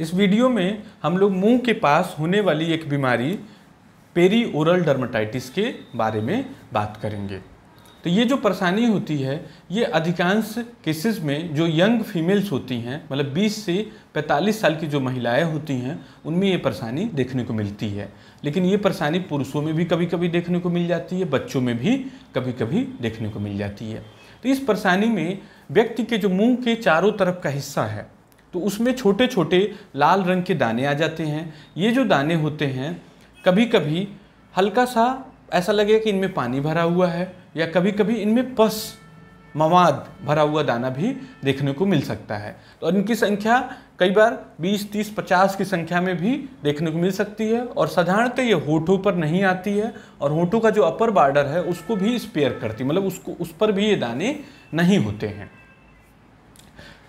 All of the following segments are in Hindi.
इस वीडियो में हम लोग मुंह के पास होने वाली एक बीमारी पेरी ओरल डर्माटाइटिस के बारे में बात करेंगे तो ये जो परेशानी होती है ये अधिकांश केसेस में जो यंग फीमेल्स होती हैं मतलब 20 से 45 साल की जो महिलाएं होती हैं उनमें ये परेशानी देखने को मिलती है लेकिन ये परेशानी पुरुषों में भी कभी कभी देखने को मिल जाती है बच्चों में भी कभी कभी देखने को मिल जाती है तो इस परेशानी में व्यक्ति के जो मुंह के चारों तरफ का हिस्सा है तो उसमें छोटे छोटे लाल रंग के दाने आ जाते हैं ये जो दाने होते हैं कभी कभी हल्का सा ऐसा लगेगा कि इनमें पानी भरा हुआ है या कभी कभी इनमें पस मवाद भरा हुआ दाना भी देखने को मिल सकता है तो इनकी संख्या कई बार 20, 30, 50 की संख्या में भी देखने को मिल सकती है और साधारणतः ये होठों पर नहीं आती है और होठों का जो अपर बार्डर है उसको भी स्पेयर करती मतलब उसको उस पर भी ये दाने नहीं होते हैं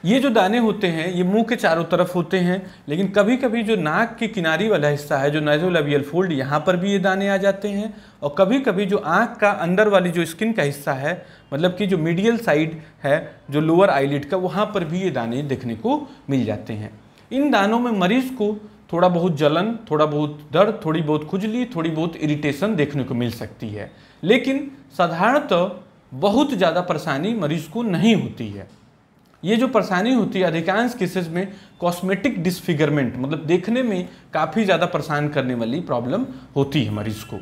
ये जो दाने होते हैं ये मुंह के चारों तरफ होते हैं लेकिन कभी कभी जो नाक के किनारी वाला हिस्सा है जो नाइजोलबियल फोल्ड यहाँ पर भी ये दाने आ जाते हैं और कभी कभी जो आँख का अंदर वाली जो स्किन का हिस्सा है मतलब कि जो मीडियल साइड है जो लोअर आईलिड का वहाँ पर भी ये दाने देखने को मिल जाते हैं इन दानों में मरीज़ को थोड़ा बहुत जलन थोड़ा बहुत दर्द थोड़ी बहुत खुजली थोड़ी बहुत इरिटेशन देखने को मिल सकती है लेकिन साधारणतः तो बहुत ज़्यादा परेशानी मरीज़ को नहीं होती है ये जो परेशानी होती है अधिकांश केसेस में कॉस्मेटिक डिसफिगरमेंट मतलब देखने में काफ़ी ज़्यादा परेशान करने वाली प्रॉब्लम होती है मरीज को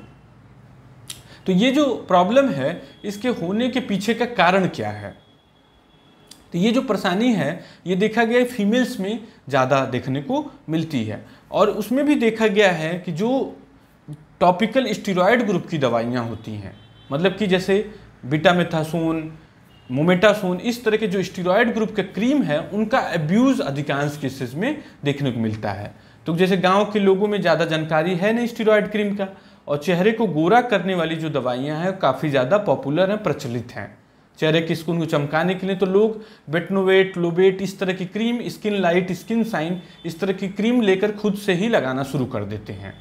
तो ये जो प्रॉब्लम है इसके होने के पीछे का कारण क्या है तो ये जो परेशानी है ये देखा गया है फीमेल्स में ज़्यादा देखने को मिलती है और उसमें भी देखा गया है कि जो टॉपिकल स्टीरॉयड ग्रुप की दवाइयाँ होती हैं मतलब कि जैसे बीटामेथासोन मोमेटासोन इस तरह के जो स्टीरॉयड ग्रुप के क्रीम है उनका एब्यूज़ अधिकांश केसेस में देखने को मिलता है तो जैसे गांव के लोगों में ज़्यादा जानकारी है नहीं स्टीरॉयड क्रीम का और चेहरे को गोरा करने वाली जो दवाइयाँ हैं काफ़ी ज़्यादा पॉपुलर हैं प्रचलित हैं चेहरे की स्किन को चमकाने के लिए तो लोग बेटनोवेट लोबेट इस तरह की cream skin light skin shine इस तरह की क्रीम लेकर खुद से ही लगाना शुरू कर देते हैं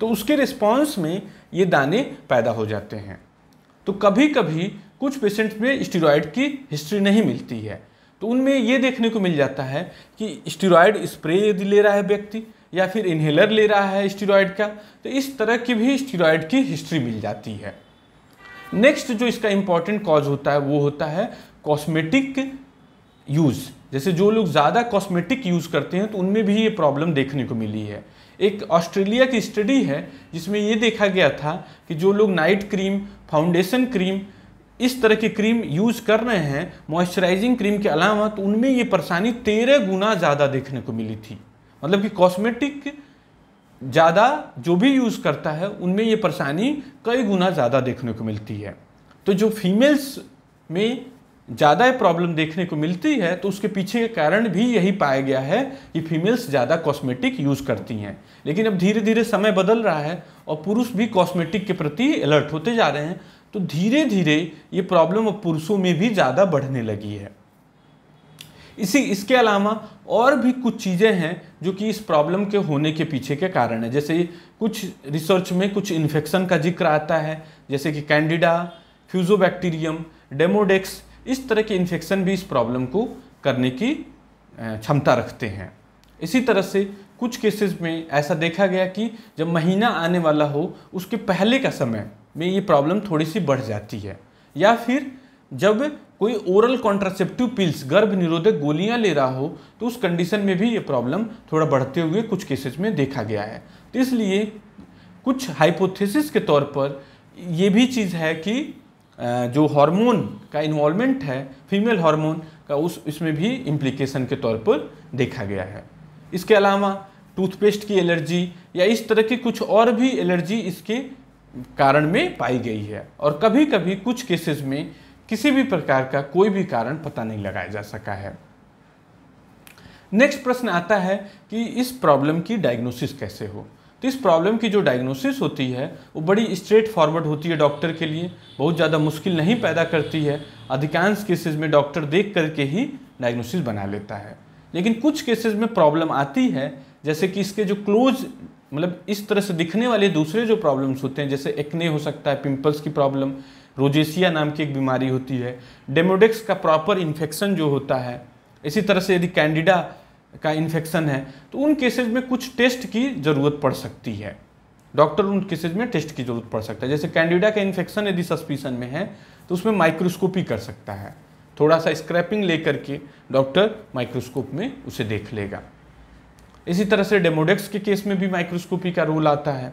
तो उसके रिस्पॉन्स में ये दाने पैदा हो जाते हैं तो कभी कभी कुछ पेशेंट्स में स्टीरॉयड की हिस्ट्री नहीं मिलती है तो उनमें ये देखने को मिल जाता है कि स्टीरॉयड स्प्रे यदि ले रहा है व्यक्ति या फिर इन्हेलर ले रहा है स्टीरॉयड का तो इस तरह की भी स्टीरॉयड की हिस्ट्री मिल जाती है नेक्स्ट जो इसका इम्पॉर्टेंट कॉज होता है वो होता है कॉस्मेटिक यूज़ जैसे जो लोग ज़्यादा कॉस्मेटिक यूज़ करते हैं तो उनमें भी ये प्रॉब्लम देखने को मिली है एक ऑस्ट्रेलिया की स्टडी है जिसमें ये देखा गया था कि जो लोग नाइट क्रीम फाउंडेशन क्रीम इस तरह की क्रीम यूज़ कर रहे हैं मॉइस्चराइजिंग क्रीम के अलावा तो उनमें ये परेशानी तेरह गुना ज़्यादा देखने को मिली थी मतलब कि कॉस्मेटिक ज़्यादा जो भी यूज़ करता है उनमें ये परेशानी कई गुना ज़्यादा देखने को मिलती है तो जो फीमेल्स में ज़्यादा प्रॉब्लम देखने को मिलती है तो उसके पीछे का कारण भी यही पाया गया है कि फीमेल्स ज़्यादा कॉस्मेटिक यूज़ करती हैं लेकिन अब धीरे धीरे समय बदल रहा है और पुरुष भी कॉस्मेटिक के प्रति अलर्ट होते जा रहे हैं तो धीरे धीरे ये प्रॉब्लम अब पुरुषों में भी ज़्यादा बढ़ने लगी है इसी इसके अलावा और भी कुछ चीज़ें हैं जो कि इस प्रॉब्लम के होने के पीछे के कारण है जैसे कुछ रिसर्च में कुछ इन्फेक्शन का जिक्र आता है जैसे कि कैंडिडा फ्यूजोबैक्टीरियम डेमोडेक्स इस तरह के इन्फेक्शन भी इस प्रॉब्लम को करने की क्षमता रखते हैं इसी तरह से कुछ केसेस में ऐसा देखा गया कि जब महीना आने वाला हो उसके पहले का समय में ये प्रॉब्लम थोड़ी सी बढ़ जाती है या फिर जब कोई ओरल कॉन्ट्रासेप्टिव पिल्स गर्भ निरोधक गोलियां ले रहा हो तो उस कंडीशन में भी ये प्रॉब्लम थोड़ा बढ़ते हुए कुछ केसेस में देखा गया है तो इसलिए कुछ हाइपोथेसिस के तौर पर ये भी चीज़ है कि जो हार्मोन का इन्वॉल्वमेंट है फीमेल हार्मोन का उस इसमें भी इम्प्लीकेशन के तौर पर देखा गया है इसके अलावा टूथपेस्ट की एलर्जी या इस तरह की कुछ और भी एलर्जी इसके कारण में पाई गई है और कभी कभी कुछ केसेस में किसी भी प्रकार का कोई भी कारण पता नहीं लगाया जा सका है नेक्स्ट प्रश्न आता है कि इस प्रॉब्लम की डायग्नोसिस कैसे हो तो इस प्रॉब्लम की जो डायग्नोसिस होती है वो बड़ी स्ट्रेट फॉरवर्ड होती है डॉक्टर के लिए बहुत ज़्यादा मुश्किल नहीं पैदा करती है अधिकांश केसेस में डॉक्टर देख करके ही डायग्नोसिस बना लेता है लेकिन कुछ केसेस में प्रॉब्लम आती है जैसे कि इसके जो क्लोज मतलब इस तरह से दिखने वाले दूसरे जो प्रॉब्लम्स होते हैं जैसे एक्ने हो सकता है पिंपल्स की प्रॉब्लम रोजेसिया नाम की एक बीमारी होती है डेमोडेक्स का प्रॉपर इन्फेक्शन जो होता है इसी तरह से यदि कैंडिडा का इन्फेक्शन है तो उन केसेज में कुछ टेस्ट की ज़रूरत पड़ सकती है डॉक्टर उन केसेज में टेस्ट की ज़रूरत पड़ सकता है जैसे कैंडिडा का इन्फेक्शन यदि सस्पिशन में है तो उसमें माइक्रोस्कोपी कर सकता है थोड़ा सा स्क्रैपिंग लेकर के डॉक्टर माइक्रोस्कोप में उसे देख लेगा इसी तरह से डेमोडेक्स के केस में भी माइक्रोस्कोपी का रोल आता है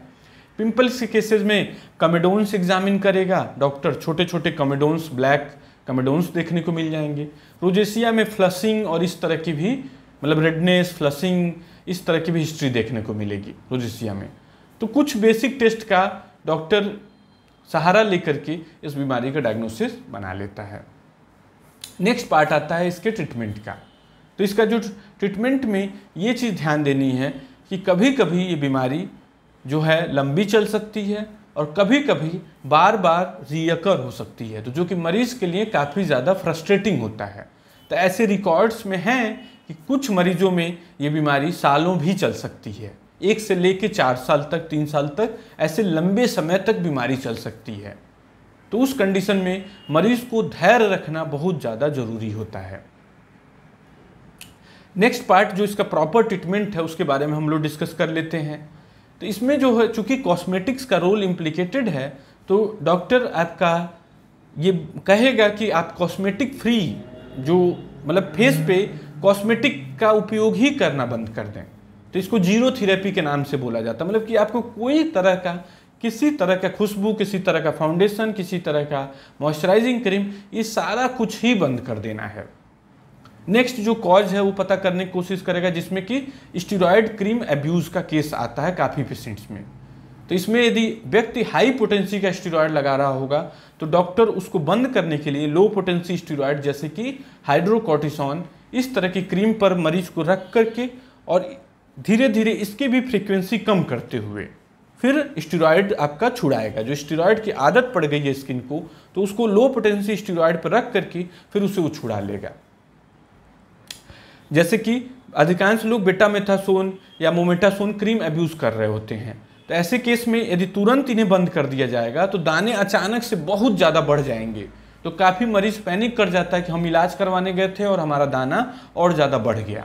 पिंपल्स के केसेस में कमेडोन्स एग्जामिन करेगा डॉक्टर छोटे छोटे कमेडोन्स ब्लैक कमेडोन्स देखने को मिल जाएंगे रोजेसिया में फ्लसिंग और इस तरह की भी मतलब रेडनेस फ्लसिंग इस तरह की भी हिस्ट्री देखने को मिलेगी रोजेसिया में तो कुछ बेसिक टेस्ट का डॉक्टर सहारा लेकर के इस बीमारी का डायग्नोसिस बना लेता है नेक्स्ट पार्ट आता है इसके ट्रीटमेंट का तो इसका जो ट्रीटमेंट में ये चीज़ ध्यान देनी है कि कभी कभी ये बीमारी जो है लंबी चल सकती है और कभी कभी बार बार रियकर हो सकती है तो जो कि मरीज़ के लिए काफ़ी ज़्यादा फ्रस्ट्रेटिंग होता है तो ऐसे रिकॉर्ड्स में हैं कि कुछ मरीजों में ये बीमारी सालों भी चल सकती है एक से ले कर चार साल तक तीन साल तक ऐसे लंबे समय तक बीमारी चल सकती है तो उस कंडीशन में मरीज़ को धैर्य रखना बहुत ज़्यादा ज़रूरी होता है नेक्स्ट पार्ट जो इसका प्रॉपर ट्रीटमेंट है उसके बारे में हम लोग डिस्कस कर लेते हैं तो इसमें जो है चूँकि कॉस्मेटिक्स का रोल इम्प्लीकेटेड है तो डॉक्टर आपका ये कहेगा कि आप कॉस्मेटिक फ्री जो मतलब फेस पे कॉस्मेटिक का उपयोग ही करना बंद कर दें तो इसको जीरो थेरेपी के नाम से बोला जाता है मतलब कि आपको कोई तरह का किसी तरह का खुशबू किसी तरह का फाउंडेशन किसी तरह का मॉइस्चराइजिंग क्रीम ये सारा कुछ ही बंद कर देना है नेक्स्ट जो कॉज है वो पता करने की कोशिश करेगा जिसमें कि स्टीरॉयड क्रीम एब्यूज़ का केस आता है काफ़ी पेशेंट्स में तो इसमें यदि व्यक्ति हाई पोटेंसी का स्टीरॉयड लगा रहा होगा तो डॉक्टर उसको बंद करने के लिए लो पोटेंसी स्टीरॉयड जैसे कि हाइड्रोकॉटिसॉन इस तरह की क्रीम पर मरीज को रख करके और धीरे धीरे इसकी भी फ्रीक्वेंसी कम करते हुए फिर स्टीरॉयड आपका छुड़ाएगा जो स्टीरॉयड की आदत पड़ गई है स्किन को तो उसको लो पोटेंसी स्टीरॉयड पर रख करके फिर उसे वो छुड़ा लेगा जैसे कि अधिकांश लोग बेटामेथासोन या मोमेटासोन क्रीम अब्यूज़ कर रहे होते हैं तो ऐसे केस में यदि तुरंत इन्हें बंद कर दिया जाएगा तो दाने अचानक से बहुत ज़्यादा बढ़ जाएंगे तो काफ़ी मरीज पैनिक कर जाता है कि हम इलाज करवाने गए थे और हमारा दाना और ज़्यादा बढ़ गया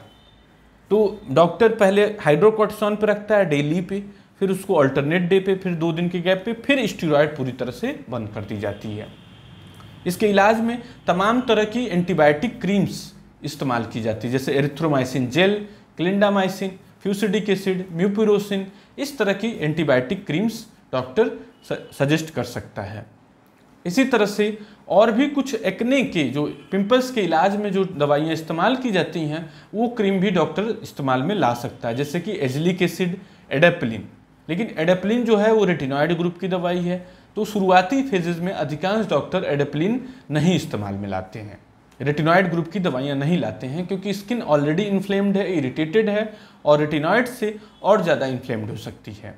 तो डॉक्टर पहले हाइड्रोकोटसॉन पर रखता है डेली पे फिर उसको अल्टरनेट डे पे फिर दो दिन के गैप पे फिर स्टीरॉयड पूरी तरह से बंद कर दी जाती है इसके इलाज में तमाम तरह की एंटीबायोटिक क्रीम्स इस्तेमाल की जाती है जैसे erythromycin gel clindamycin fusidic acid mupirocin इस तरह की एंटीबायोटिक क्रीम्स डॉक्टर सजेस्ट कर सकता है इसी तरह से और भी कुछ एक्ने के जो पिंपल्स के इलाज में जो दवाइयाँ इस्तेमाल की जाती हैं वो क्रीम भी डॉक्टर इस्तेमाल में ला सकता है जैसे कि एजलिक एसिड एडेपलिन लेकिन एडेपलिन जो है वो रेटिनॉइड ग्रुप की दवाई है तो शुरुआती फेजेज में अधिकांश डॉक्टर एडेप्लिन नहीं इस्तेमाल में लाते हैं रेटिनॉइड ग्रुप की दवाइयाँ नहीं लाते हैं क्योंकि स्किन ऑलरेडी इन्फ्लेम्ड है इरिटेटेड है और रेटिनॉइड से और ज़्यादा इन्फ्लेम्ड हो सकती है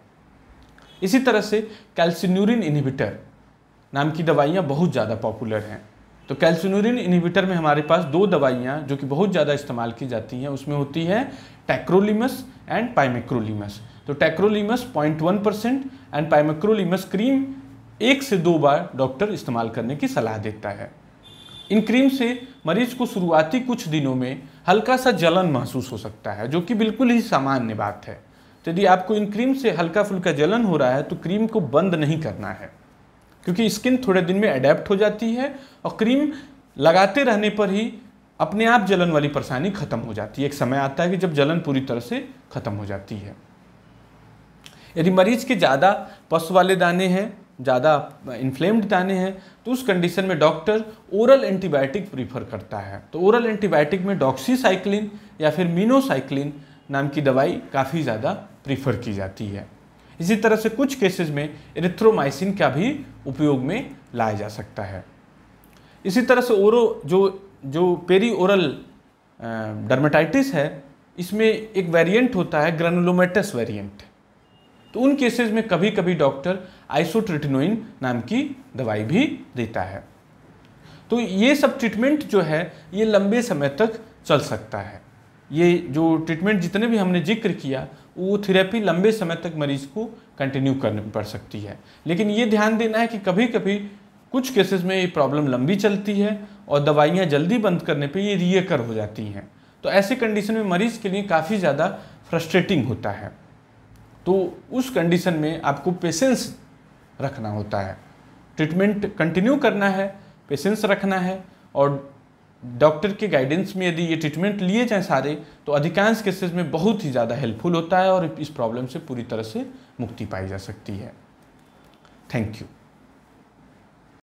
इसी तरह से कैल्सिन्यूरिन इनहिबिटर नाम की दवाइयाँ बहुत ज़्यादा पॉपुलर हैं तो कैल्सिनोरिन इनहिबिटर में हमारे पास दो दवाइयाँ जो कि बहुत ज़्यादा इस्तेमाल की जाती हैं उसमें होती है टैक्रोलिमस एंड पाइमेक्रोलिमस तो tacrolimus 0.1 percent and pimecrolimus cream एक से दो बार डॉक्टर इस्तेमाल करने की सलाह देता है इन क्रीम से मरीज को शुरुआती कुछ दिनों में हल्का सा जलन महसूस हो सकता है जो कि बिल्कुल ही सामान्य बात है तो यदि आपको इन क्रीम से हल्का फुल्का जलन हो रहा है तो क्रीम को बंद नहीं करना है क्योंकि स्किन थोड़े दिन में अडेप्ट हो जाती है और क्रीम लगाते रहने पर ही अपने आप जलन वाली परेशानी खत्म हो जाती है एक समय आता है कि जब जलन पूरी तरह से खत्म हो जाती है यदि मरीज के ज़्यादा पशु वाले दाने हैं ज़्यादा इन्फ्लेम्ड दाने हैं तो उस कंडीशन में डॉक्टर ओरल एंटीबायोटिक प्रीफर करता है तो ओरल एंटीबायोटिक में डॉक्सीसाइक्लिन या फिर मीनोसाइक्लिन नाम की दवाई काफ़ी ज़्यादा प्रीफर की जाती है इसी तरह से कुछ केसेस में इरिथ्रोमाइसिन का भी उपयोग में लाया जा सकता है इसी तरह से ओरो जो जो पेरी ओरल डर्माटाइटिस है इसमें एक वेरिएंट होता है ग्रेनुलोमेटस वेरिएंट तो उन केसेस में कभी कभी डॉक्टर आइसोट्रिटिनोइन नाम की दवाई भी देता है तो ये सब ट्रीटमेंट जो है ये लंबे समय तक चल सकता है ये जो ट्रीटमेंट जितने भी हमने जिक्र किया वो थेरेपी लंबे समय तक मरीज को कंटिन्यू करनी पड़ सकती है लेकिन ये ध्यान देना है कि कभी कभी कुछ केसेस में ये प्रॉब्लम लंबी चलती है और दवाइयाँ जल्दी बंद करने पे ये रिएकर हो जाती हैं तो ऐसे कंडीशन में मरीज़ के लिए काफ़ी ज़्यादा फ्रस्ट्रेटिंग होता है तो उस कंडीशन में आपको पेशेंस रखना होता है ट्रीटमेंट कंटिन्यू करना है पेशेंस रखना है और डॉक्टर के गाइडेंस में यदि ये ट्रीटमेंट लिए जाएं सारे तो अधिकांश केसेस में बहुत ही ज़्यादा हेल्पफुल होता है और इस प्रॉब्लम से पूरी तरह से मुक्ति पाई जा सकती है थैंक यू